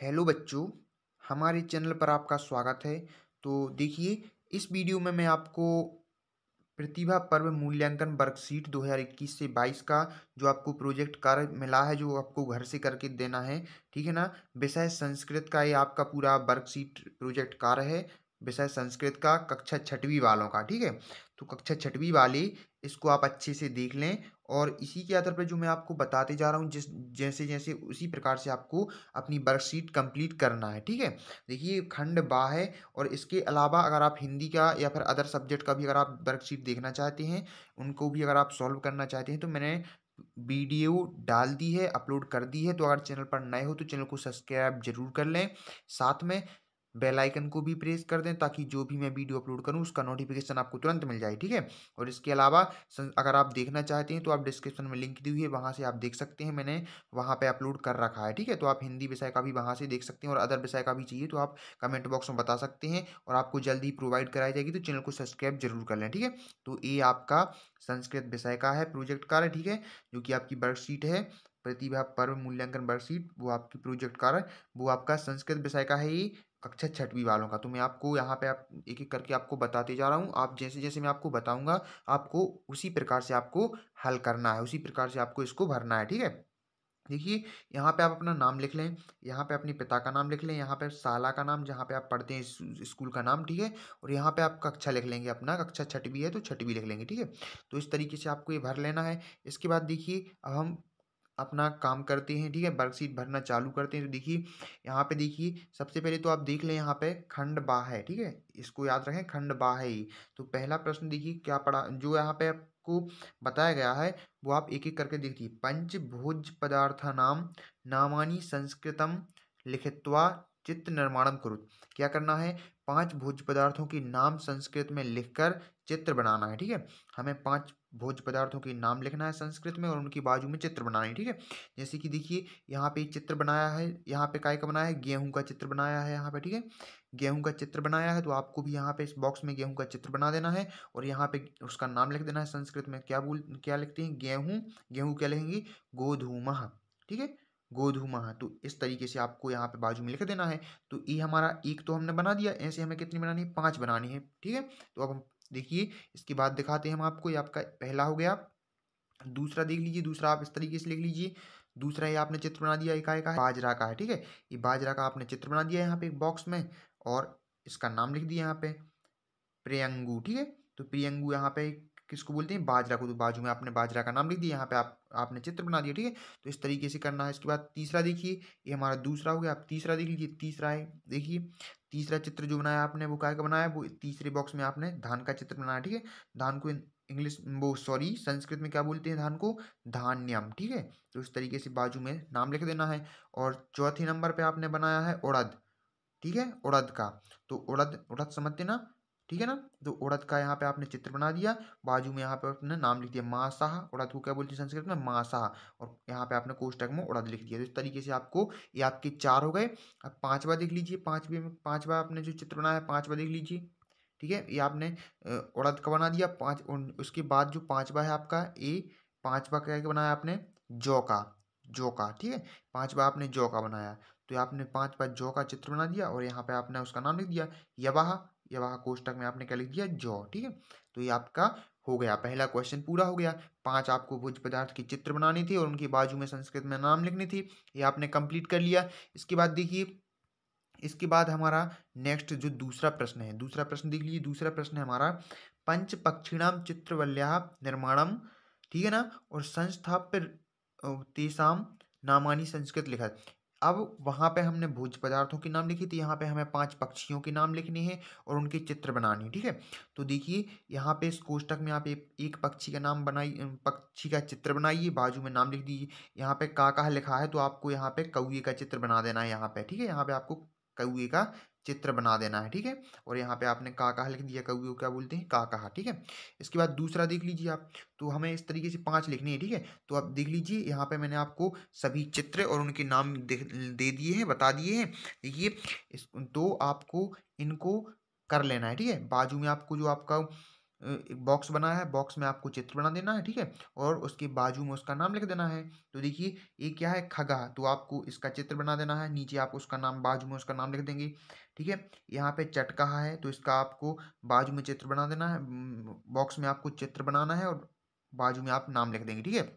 hello बच्चों हमारे channel पर आपका स्वागत है तो देखिए इस वीडियो में मैं आपको प्रतिभा पर्व मूल्यांकन वर्कशीट 2021 से 22 का जो आपको प्रोजेक्ट कार्य मिला है जो आपको घर से करके देना है ठीक है ना विषय संस्कृत का ये आपका पूरा वर्कशीट प्रोजेक्ट कार्य है विषय संस्कृत का कक्षा छठवीं वालों का ठीक है तो कक्षा छठवीं वाले इसको आप अच्छे से देख लें और इसी के आधार पर जो मैं आपको बताते जा रहा हूँ जिस जैसे जैसे उसी प्रकार से आपको अपनी वर्कशीट कंप्लीट करना है ठीक है देखिए खंड बा है और इसके अलावा अगर आप हिंदी का या फिर अदर सब्जेक्ट का भी अगर आप वर्कशीट देखना चाहते हैं उनको भी अगर आप सॉल्व करना चाहते हैं तो मैंने वीडियो डाल दी है अपलोड कर दी है तो अगर चैनल पर नए हो तो चैनल को सब्सक्राइब जरूर कर लें साथ में बेल आइकन को भी प्रेस कर दें ताकि जो भी मैं वीडियो अपलोड करूं उसका नोटिफिकेशन आपको तुरंत मिल जाए ठीक है और इसके अलावा अगर आप देखना चाहते हैं तो आप डिस्क्रिप्शन में लिंक दी हुई है वहाँ से आप देख सकते हैं मैंने वहाँ पर अपलोड कर रखा है ठीक है तो आप हिंदी विषय का भी वहाँ से देख सकते हैं और अदर विषय का भी चाहिए तो आप कमेंट बॉक्स में बता सकते हैं और आपको जल्दी प्रोवाइड कराई जाएगी तो चैनल को सब्सक्राइब जरूर कर लें ठीक है तो ये आपका संस्कृत विषय का है प्रोजेक्ट कार्य ठीक है जो कि आपकी वर्कशीट है प्रतिभा पर्व मूल्यांकन वर्कशीट वो आपकी प्रोजेक्ट कार्य वो आपका संस्कृत विषय का है ये कक्षा छठवीं वालों का तो मैं आपको यहाँ पे आप एक एक करके आपको बताते जा रहा हूँ आप जैसे जैसे मैं आपको बताऊँगा आपको उसी प्रकार से आपको हल करना है उसी प्रकार से आपको इसको भरना है ठीक है देखिए यहाँ पे आप अपना नाम लिख लें यहाँ पे अपने पिता का नाम लिख लें यहाँ पे साला का नाम जहाँ पे आप पढ़ते हैं स्कूल का नाम ठीक है और यहाँ पे आप कक्षा लिख लेंगे अपना कक्षा छठवीं है तो छठवीं लिख लेंगे ठीक है तो इस तरीके से आपको ये भर लेना है इसके बाद देखिए अब हम अपना काम करते हैं ठीक है वर्कशीट भरना चालू करते हैं तो देखिए यहाँ पे देखिए सबसे पहले तो आप देख लें यहाँ पे खंड बा है ठीक है इसको याद रखें खंड बा है ये तो पहला प्रश्न देखिए क्या पढ़ा जो यहाँ पे आपको बताया गया है वो आप एक एक करके देखिए पंचभोज पदार्थ नाम नामानी संस्कृतम लिखित्वा चित्र निर्माणम करुत क्या करना है पांच भोज पदार्थों की नाम संस्कृत में लिखकर चित्र बनाना है ठीक है हमें पांच भोज पदार्थों के नाम लिखना है संस्कृत में और उनकी बाजू में चित्र बनाना है ठीक है जैसे कि देखिए यहाँ पे चित्र बनाया है यहाँ पे काय का बनाया है गेहूं का चित्र बनाया है यहाँ पे ठीक है गेहूं का चित्र बनाया है तो आपको भी यहाँ पे इस बॉक्स में गेहूँ का चित्र बना देना है और यहाँ पे उसका नाम लिख देना है संस्कृत में क्या बोल क्या लिखते हैं गेहूँ गेहूँ क्या लिखेंगी गोधूमह ठीक है गोधू तो इस तरीके से आपको यहाँ पे बाजू में लिख देना है तो ई हमारा एक तो हमने बना दिया ऐसे हमें कितनी बनानी है पाँच बनानी है ठीक है तो अब हम देखिए इसके बाद दिखाते हैं हम आपको ये आपका पहला हो गया दूसरा देख लीजिए दूसरा आप इस तरीके से लिख लीजिए दूसरा ये आपने चित्र बना दिया इकाई का बाजरा का है ठीक है ये बाजरा का आपने चित्र बना दिया है यहाँ पे एक बॉक्स में और इसका नाम लिख दिया यहाँ पे प्रियंगू ठीक है तो प्रियंगू यहाँ पे किसको बोलते हैं बाजरा को तो बाजू में आपने बाजरा का नाम लिख दिया यहाँ पे आप आपने चित्र बना दिया ठीक है तो इस तरीके से करना है इसके बाद तीसरा देखिए ये हमारा दूसरा हो गया आप तीसरा देख लीजिए तीसरा है देखिए तीसरा चित्र जो बनाया आपने वो क्या का बनाया वो तीसरे बॉक्स में आपने धान का चित्र बनाया ठीक है धान को इंग्लिश वो सॉरी संस्कृत में क्या बोलते हैं धान को धान्यम ठीक है तो इस तरीके से बाजू में नाम लिख देना है और चौथे नंबर पर आपने बनाया है उड़द ठीक है उड़द का तो उड़द उड़द समझते ना ठीक है ना तो उड़द का यहाँ पे आपने चित्र बना दिया बाजू में यहाँ पे आपने नाम लिख दिया मासाह उड़द को क्या बोलते हैं संस्कृत में मासाह और यहाँ पे आपने कोष्टक में उड़द लिख दिया तो इस तरीके से आपको ये आपके चार हो गए अब पाँचवा देख लीजिए पाँचवे में पाँचवा आपने जो चित्र बनाया है पाँचवा देख लीजिए ठीक है ये आपने उड़द का बना दिया पाँच उसके बाद जो पाँचवा है आपका ए पाँचवा क्या बनाया आपने जौ का जौ का ठीक है पाँचवा आपने जौ का बनाया तो आपने पाँचवा जौ का चित्र बना दिया और यहाँ पे आपने उसका नाम लिख दिया यवाहा या वहाँ कोष्टक में आपने क्या लिख दिया जौ ठीक है तो ये आपका हो गया पहला क्वेश्चन पूरा हो गया पांच आपको भोज पदार्थ की चित्र बनानी थी और उनकी बाजू में संस्कृत में नाम लिखनी थी ये आपने कंप्लीट कर लिया इसके बाद देखिए इसके बाद हमारा नेक्स्ट जो दूसरा प्रश्न है दूसरा प्रश्न देख लीजिए दूसरा प्रश्न है हमारा पंच पक्षिणाम चित्रवल्या निर्माणम ठीक है ना और संस्थाप्य तेसाम नामानी संस्कृत लिखा अब वहाँ पे हमने भोज पदार्थों के नाम लिखी थी यहाँ पे हमें पांच पक्षियों के नाम लिखने हैं और उनके चित्र बनाने हैं ठीक है तो देखिए यहाँ पे इस कोष्टक में आप एक पक्षी का नाम बनाइए पक्षी का चित्र बनाइए बाजू में नाम लिख दीजिए यहाँ पे काका लिखा है तो आपको यहाँ पे कौए का चित्र बना देना है यहाँ पे ठीक है यहाँ पे आपको कौए का चित्र बना देना है ठीक है और यहाँ पे आपने का कहा लिख दिया कौए को क्या बोलते हैं का कहा ठीक है इसके बाद दूसरा देख लीजिए आप तो हमें इस तरीके से पांच लिखनी है ठीक है तो आप देख लीजिए यहाँ पे मैंने आपको सभी चित्र और उनके नाम दे दिए हैं बता दिए हैं देखिए तो आपको इनको कर लेना है ठीक है बाजू में आपको जो आपका एक बॉक्स बना है बॉक्स में आपको चित्र बना देना है ठीक है और उसके बाजू में उसका नाम लिख देना है तो देखिए ये क्या है खगा तो आपको इसका चित्र बना देना है नीचे आप उसका नाम बाजू में उसका नाम लिख देंगे ठीक है यहाँ पे चटका है तो इसका आपको बाजू में चित्र बना देना है बॉक्स में आपको चित्र बनाना है और बाजू में आप नाम लिख देंगे ठीक है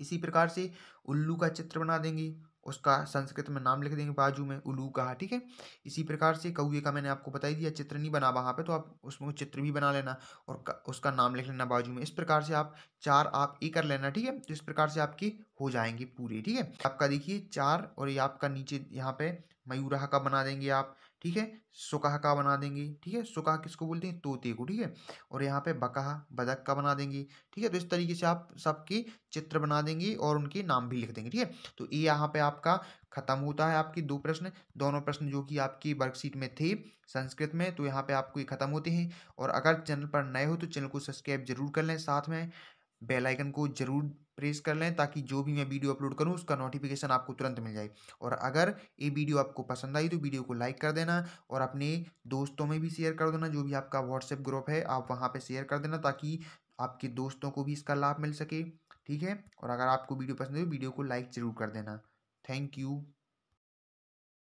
इसी प्रकार से उल्लू का चित्र बना देंगे उसका संस्कृत में नाम लिख देंगे बाजू में उलू कहा ठीक है इसी प्रकार से कौए का मैंने आपको बताई दिया चित्र नहीं बना वहाँ पे तो आप उसमें चित्र भी बना लेना और उसका नाम लिख लेना बाजू में इस प्रकार से आप चार आप ये कर लेना ठीक है तो इस प्रकार से आपकी हो जाएंगे पूरे ठीक है आपका देखिए चार और ये आपका नीचे यहाँ पे मयूराह का बना देंगे आप ठीक है सुकाह का बना देंगी ठीक है सुकाह किसको बोलते हैं तोते को ठीक है और यहाँ पे बकाह बदक का बना देंगी ठीक है तो इस तरीके से आप सबकी चित्र बना देंगी और उनके नाम भी लिख देंगे ठीक है तो ये यहाँ पे आपका खत्म होता है आपकी दो प्रश्न दोनों प्रश्न जो कि आपकी वर्कशीट में थे संस्कृत में तो यहाँ पे आपको ये खत्म होते हैं और अगर चैनल पर नए हो तो चैनल को सब्सक्राइब जरूर कर लें साथ में बेल आइकन को जरूर प्रेस कर लें ताकि जो भी मैं वीडियो अपलोड करूं उसका नोटिफिकेशन आपको तुरंत मिल जाए और अगर ये वीडियो आपको पसंद आई तो वीडियो को लाइक कर देना और अपने दोस्तों में भी शेयर कर देना जो भी आपका व्हाट्सएप ग्रुप है आप वहाँ पर शेयर कर देना ताकि आपके दोस्तों को भी इसका लाभ मिल सके ठीक है और अगर आपको वीडियो पसंद आई तो वीडियो को लाइक ज़रूर कर देना थैंक यू